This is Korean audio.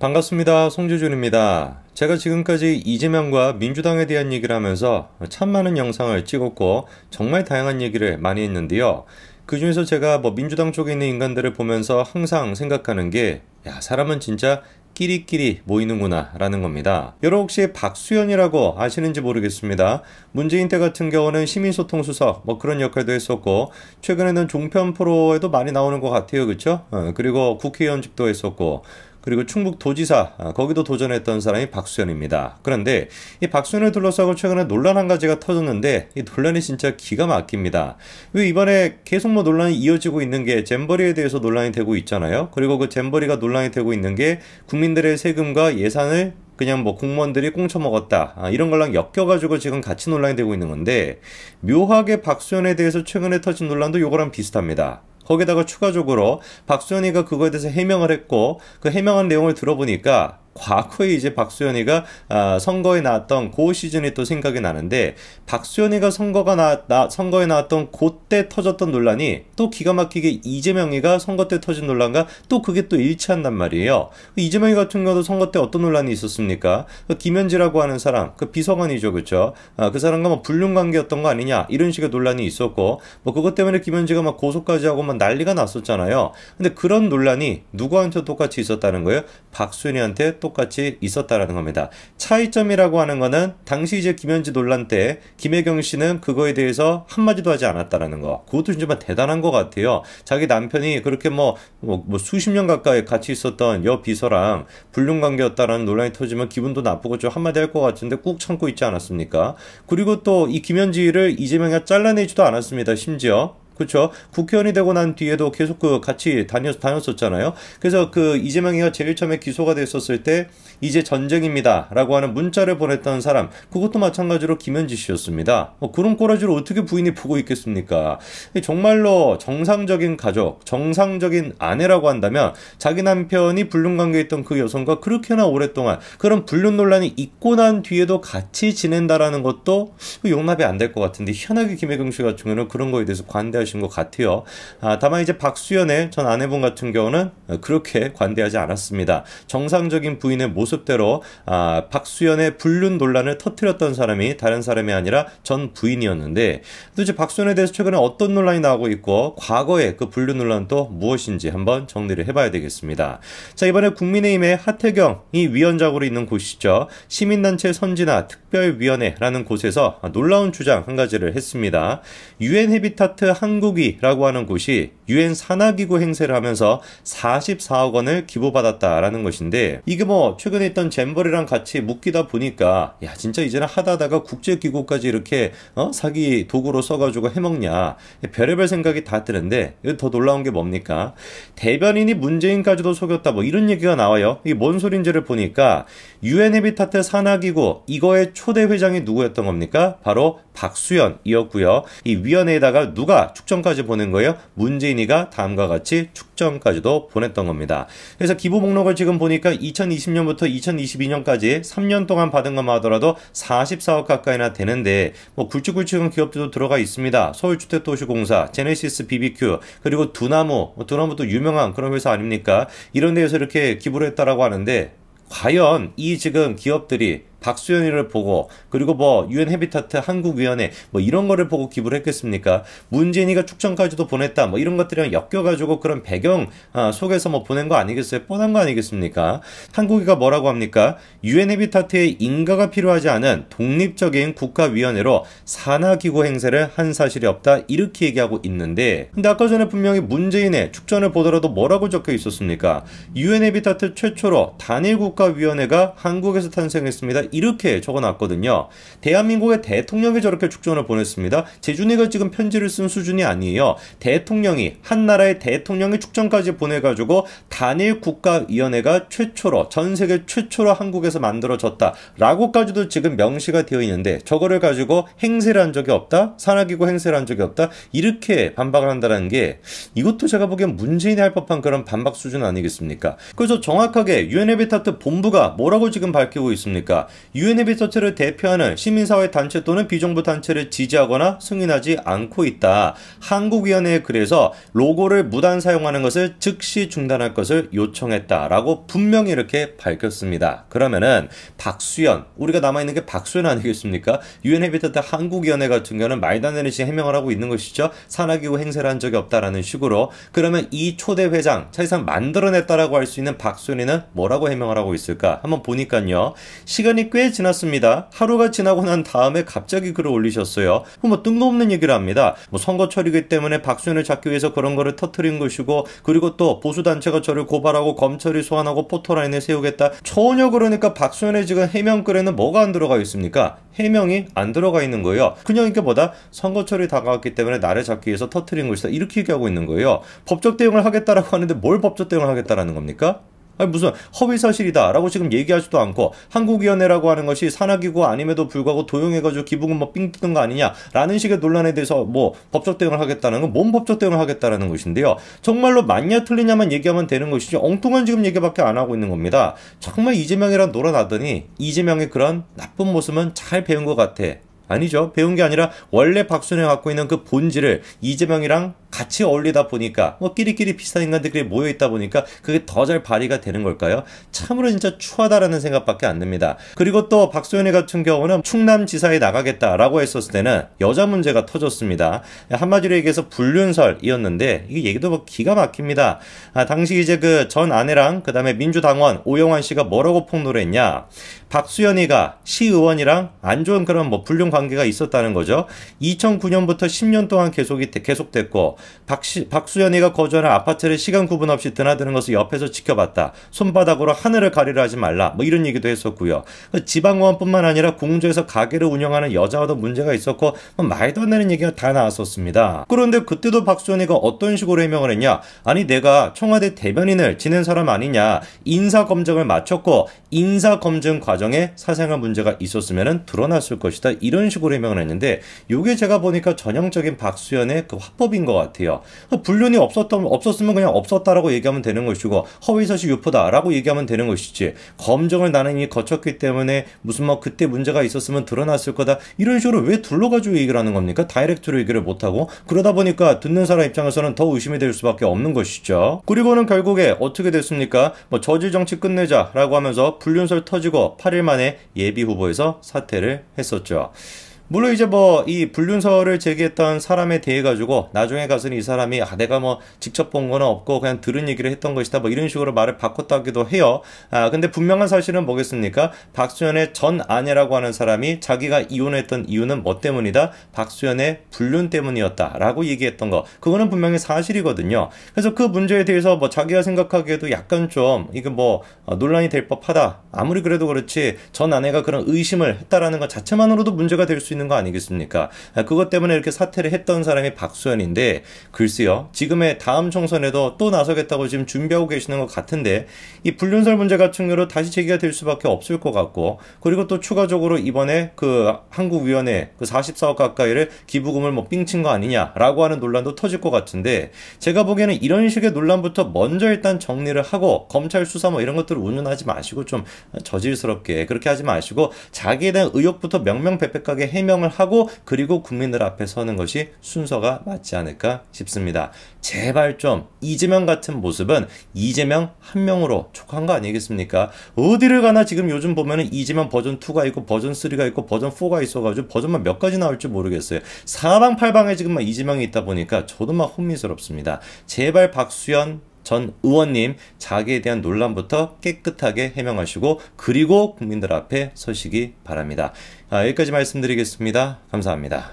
반갑습니다. 송재준입니다. 제가 지금까지 이재명과 민주당에 대한 얘기를 하면서 참 많은 영상을 찍었고 정말 다양한 얘기를 많이 했는데요. 그 중에서 제가 뭐 민주당 쪽에 있는 인간들을 보면서 항상 생각하는 게, 야, 사람은 진짜 끼리끼리 모이는구나 라는 겁니다. 여러분 혹시 박수현이라고 아시는지 모르겠습니다. 문재인 때 같은 경우는 시민소통 수석 뭐 그런 역할도 했었고 최근에는 종편 프로에도 많이 나오는 것 같아요. 그쵸 어, 그리고 국회의원직도 했었고 그리고 충북 도지사 아, 거기도 도전했던 사람이 박수현입니다. 그런데 이 박수현을 둘러싸고 최근에 논란 한 가지가 터졌는데 이 논란이 진짜 기가 막힙니다. 왜 이번에 계속 뭐 논란이 이어지고 있는 게 잼버리에 대해서 논란이 되고 있잖아요. 그리고 그 잼버리가 논란이 되고 있는 게 국민들의 세금과 예산을 그냥 뭐 공무원들이 꽁쳐먹었다 아, 이런 걸랑 엮여가지고 지금 같이 논란이 되고 있는 건데 묘하게 박수현에 대해서 최근에 터진 논란도 요거랑 비슷합니다. 거기다가 추가적으로 박수현이가 그거에 대해서 해명을 했고 그 해명한 내용을 들어보니까 과거에 이제 박수현이가 아, 선거에 나왔던 고그 시즌이 또 생각이 나는데 박수현이가 선거가 나, 나 선거에 나왔던 그때 터졌던 논란이 또 기가 막히게 이재명이가 선거 때 터진 논란과 또 그게 또 일치한단 말이에요. 그 이재명이 같은 경우도 선거 때 어떤 논란이 있었습니까? 그 김현지라고 하는 사람, 그 비서관이죠, 그렇죠? 아, 그 사람과 뭐 불륜 관계였던 거 아니냐 이런 식의 논란이 있었고 뭐 그것 때문에 김현지가 막 고소까지 하고 막 난리가 났었잖아요. 근데 그런 논란이 누구한테 똑같이 있었다는 거예요? 박수현이한테 또 똑같이 있었다라는 겁니다. 차이점이라고 하는 거는 당시 이제 김현지 논란 때 김혜경 씨는 그거에 대해서 한마디도 하지 않았다라는 거. 그것도 정말 대단한 것 같아요. 자기 남편이 그렇게 뭐, 뭐, 뭐 수십 년 가까이 같이 있었던 여 비서랑 불륜 관계였다라는 논란이 터지면 기분도 나쁘고 좀 한마디 할 것 같은데 꾹 참고 있지 않았습니까? 그리고 또 이 김현지를 이재명이 잘라내지도 않았습니다. 심지어 그렇죠. 국회의원이 되고 난 뒤에도 계속 그 같이 다녔, 다녔었잖아요. 그래서 그 이재명이가 제일 처음에 기소가 됐었을 때 이제 전쟁입니다. 라고 하는 문자를 보냈던 사람, 그것도 마찬가지로 김현지 씨였습니다. 뭐 그런 꼬라지를 어떻게 부인이 보고 있겠습니까? 정말로 정상적인 가족, 정상적인 아내라고 한다면 자기 남편이 불륜 관계에 있던 그 여성과 그렇게나 오랫동안 그런 불륜 논란이 있고 난 뒤에도 같이 지낸다라는 것도 용납이 안 될 것 같은데 현한하게 김혜경 씨 같은 경우는 그런 거에 대해서 관대하 말씀하신 것 같아요. 아, 다만 이제 박수연의 전 아내분 같은 경우는 그렇게 관대하지 않았습니다. 정상적인 부인의 모습대로 아, 박수연의 불륜 논란을 터뜨렸던 사람이 다른 사람이 아니라 전 부인이었는데 또대체 박수연에 대해서 최근에 어떤 논란이 나오고 있고 과거의 그 불륜 논란 또 무엇인지 한번 정리를 해봐야 되겠습니다. 자 이번에 국민의힘의 하태경이 위원장으로 있는 곳이죠. 시민단체 선진화 특별위원회라는 곳에서 놀라운 주장 한 가지를 했습니다. 유엔 헤비타트 항 한국이라고 하는 곳이 유엔 산하기구 행세를 하면서 44억 원을 기부받았다라는 것인데 이게 뭐 최근에 있던 잼버리랑 같이 묶이다 보니까 야 진짜 이제는 하다다가 국제기구까지 이렇게 어? 사기 도구로 써가지고 해먹냐 별의별 생각이 다 드는데 더 놀라운 게 뭡니까 대변인이 문재인까지도 속였다 뭐 이런 얘기가 나와요 이게 뭔 소린지를 보니까 유엔 헤비타트 산하기구 이거의 초대 회장이 누구였던 겁니까 바로 박수현이었고요. 이 위원회에다가 누가 축전까지 보낸 거예요? 문재인이가 다음과 같이 축전까지도 보냈던 겁니다. 그래서 기부 목록을 지금 보니까 2020년부터 2022년까지 3년 동안 받은 것만 하더라도 44억 가까이나 되는데 뭐 굵직굵직한 기업들도 들어가 있습니다. 서울주택도시공사, 제네시스 BBQ, 그리고 두나무, 뭐 두나무도 유명한 그런 회사 아닙니까? 이런 데에서 이렇게 기부를 했다라고 하는데 과연 이 지금 기업들이 박수현이를 보고 그리고 뭐 유엔 헤비타트 한국위원회 뭐 이런 거를 보고 기부를 했겠습니까? 문재인이가 축전까지도 보냈다 뭐 이런 것들이랑 엮여가지고 그런 배경 아, 속에서 뭐 보낸 거 아니겠어요? 뻔한 거 아니겠습니까? 한국이가 뭐라고 합니까? 유엔 헤비타트의 인가가 필요하지 않은 독립적인 국가위원회로 산하기구 행세를 한 사실이 없다 이렇게 얘기하고 있는데 근데 아까 전에 분명히 문재인의 축전을 보더라도 뭐라고 적혀 있었습니까? 유엔 헤비타트 최초로 단일 국가위원회가 한국에서 탄생했습니다. 이렇게 적어놨거든요. 대한민국의 대통령이 저렇게 축전을 보냈습니다. 재준이가 지금 편지를 쓴 수준이 아니에요. 대통령이 한 나라의 대통령이 축전까지 보내가지고 단일 국가위원회가 최초로 전 세계 최초로 한국에서 만들어졌다라고까지도 지금 명시가 되어 있는데 저거를 가지고 행세를 한 적이 없다, 산악이고 행세를 한 적이 없다 이렇게 반박을 한다는 게 이것도 제가 보기엔 문재인이 할 법한 그런 반박 수준 아니겠습니까? 그래서 정확하게 유엔헤비타트 본부가 뭐라고 지금 밝히고 있습니까? 유엔협의 소처를 대표하는 시민사회 단체 또는 비정부 단체를 지지하거나 승인하지 않고 있다. 한국위원회에 그래서 로고를 무단 사용하는 것을 즉시 중단할 것을 요청했다라고 분명히 이렇게 밝혔습니다. 그러면은 박수현 우리가 남아 있는 게 박수현 아니겠습니까? 유엔 헤비타트 한국위원회 같은 경우는 말다네리 씨 해명을 하고 있는 것이죠. 산하기후 행세를 한 적이 없다라는 식으로 그러면 이 초대 회장 차실상 만들어냈다라고 할 수 있는 박수현이는 뭐라고 해명을 하고 있을까? 한번 보니까요. 시간이 꽤 지났습니다. 하루가 지나고 난 다음에 갑자기 글을 올리셨어요. 뭐 뜬금없는 얘기를 합니다. 뭐 선거철이기 때문에 박수현을 잡기 위해서 그런 거를 터트린 것이고 그리고 또 보수단체가 저를 고발하고 검찰이 소환하고 포토라인에 세우겠다. 전혀 그러니까 박수현의 지금 해명글에는 뭐가 안 들어가 있습니까? 해명이 안 들어가 있는 거예요. 그냥 이게 뭐다? 선거철이 다가왔기 때문에 나를 잡기 위해서 터트린 것이다. 이렇게 얘기하고 있는 거예요. 법적 대응을 하겠다라고 하는데 뭘 법적 대응을 하겠다라는 겁니까? 아니 무슨 허위사실이다라고 지금 얘기하지도 않고 한국위원회라고 하는 것이 산하기구 아님에도 불구하고 도용해가지고 기부금뭐 삥뜯는 거 아니냐라는 식의 논란에 대해서 뭐 법적 대응을 하겠다는 건 뭔 법적 대응을 하겠다라는 것인데요. 정말로 맞냐 틀리냐만 얘기하면 되는 것이지 엉뚱한 지금 얘기밖에 안 하고 있는 겁니다. 정말 이재명이랑 놀아나더니 이재명의 그런 나쁜 모습은 잘 배운 것 같아. 아니죠. 배운 게 아니라 원래 박순혜 갖고 있는 그 본질을 이재명이랑 같이 어울리다 보니까 뭐 끼리끼리 비슷한 인간들끼리 모여 있다 보니까 그게 더 잘 발휘가 되는 걸까요? 참으로 진짜 추하다라는 생각밖에 안 듭니다. 그리고 또 박소연이 같은 경우는 충남지사에 나가겠다라고 했었을 때는 여자 문제가 터졌습니다. 한마디로 얘기해서 불륜설이었는데 이게 얘기도 뭐 기가 막힙니다. 아, 당시 이제 그 전 아내랑 그 다음에 민주당원 오영환 씨가 뭐라고 폭로를 했냐? 박수현이가 시의원이랑 안 좋은 그런 뭐 불륜 관계가 있었다는 거죠. 2009년부터 10년 동안 계속이 계속됐고 박시, 박수연이가 거주하는 아파트를 시간 구분 없이 드나드는 것을 옆에서 지켜봤다. 손바닥으로 하늘을 가리려 하지 말라. 뭐 이런 얘기도 했었고요. 그 지방공원뿐만 아니라 공주에서 가게를 운영하는 여자와도 문제가 있었고 뭐 말도 안 되는 얘기가 다 나왔었습니다. 그런데 그때도 박수연이가 어떤 식으로 해명을 했냐? 아니 내가 청와대 대변인을 지낸 사람 아니냐? 인사 검증을 마쳤고 인사 검증 과정에 사생활 문제가 있었으면 드러났을 것이다. 이런 식으로 해명을 했는데 이게 제가 보니까 전형적인 박수연의 그 화법인 것 같아요. 같아요. 불륜이 없었던 없었으면 그냥 없었다라고 얘기하면 되는 것이고 허위사실 유포다라고 얘기하면 되는 것이지 검증을 나는 이 거쳤기 때문에 무슨 뭐 그때 문제가 있었으면 드러났을 거다 이런 식으로 왜 둘러가지고 얘기를 하는 겁니까? 다이렉트로 얘기를 못 하고 그러다 보니까 듣는 사람 입장에서는 더 의심이 될 수밖에 없는 것이죠. 그리고는 결국에 어떻게 됐습니까? 뭐 저질 정치 끝내자라고 하면서 불륜설 터지고 8일 만에 예비 후보에서 사퇴를 했었죠. 물론 이제 뭐 이불륜설을 제기했던 사람에 대해 가지고 나중에 가서는 이 사람이 아 내가 뭐 직접 본 거는 없고 그냥 들은 얘기를 했던 것이다 뭐 이런 식으로 말을 바꿨다기도 해요. 아 근데 분명한 사실은 뭐겠습니까? 박수현의 전 아내라고 하는 사람이 자기가 이혼했던 이유는 뭐 때문이다? 박수현의 불륜 때문이었다라고 얘기했던 거 그거는 분명히 사실이거든요. 그래서 그 문제에 대해서 뭐 자기가 생각하기에도 약간 좀 이게 뭐 어, 논란이 될 법하다. 아무리 그래도 그렇지 전 아내가 그런 의심을 했다라는 것 자체만으로도 문제가 될 수 있는. 있는 거 아니겠습니까? 아, 그것 때문에 이렇게 사퇴를 했던 사람이 박수현인데 글쎄요. 지금의 다음 총선에도 또 나서겠다고 지금 준비하고 계시는 것 같은데 이 불륜설 문제 같은 경우로 다시 제기가 될 수밖에 없을 것 같고 그리고 또 추가적으로 이번에 그 한국위원회 그 44억 가까이를 기부금을 뭐 삥친 거 아니냐라고 하는 논란도 터질 것 같은데 제가 보기에는 이런 식의 논란부터 먼저 일단 정리를 하고 검찰 수사 뭐 이런 것들을 운운하지 마시고 좀 저질스럽게 그렇게 하지 마시고 자기에 대한 의혹부터 명명백백하게 해명 설명을 하고 그리고 국민들 앞에 서는 것이 순서가 맞지 않을까 싶습니다. 제발 좀 이재명 같은 모습은 이재명 한 명으로 촉한 거 아니겠습니까? 어디를 가나 지금 요즘 보면은 이재명 버전 2가 있고 버전 3가 있고 버전 4가 있어가지고 버전만 몇 가지 나올지 모르겠어요. 사방팔방에 지금 막 이재명이 있다 보니까 저도 막 혼미스럽습니다. 제발 박수현 전 의원님 자기에 대한 논란부터 깨끗하게 해명하시고 그리고 국민들 앞에 서시기 바랍니다. 아, 여기까지 말씀드리겠습니다. 감사합니다.